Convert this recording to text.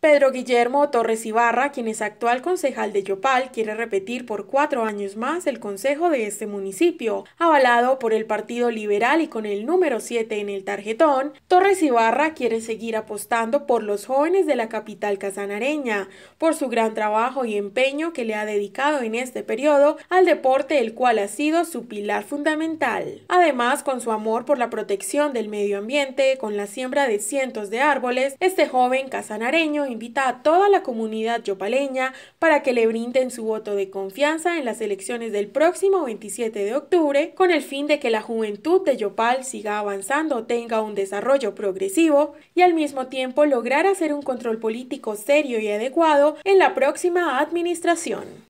Pedro Guillermo Torres Ibarra, quien es actual concejal de Yopal, quiere repetir por cuatro años más el consejo de este municipio. Avalado por el Partido Liberal y con el número 7 en el tarjetón, Torres Ibarra quiere seguir apostando por los jóvenes de la capital casanareña, por su gran trabajo y empeño que le ha dedicado en este periodo al deporte, el cual ha sido su pilar fundamental. Además, con su amor por la protección del medio ambiente, con la siembra de cientos de árboles, este joven casanareño invita a toda la comunidad yopaleña para que le brinden su voto de confianza en las elecciones del próximo 27 de octubre con el fin de que la juventud de Yopal siga avanzando, tenga un desarrollo progresivo y al mismo tiempo lograr hacer un control político serio y adecuado en la próxima administración.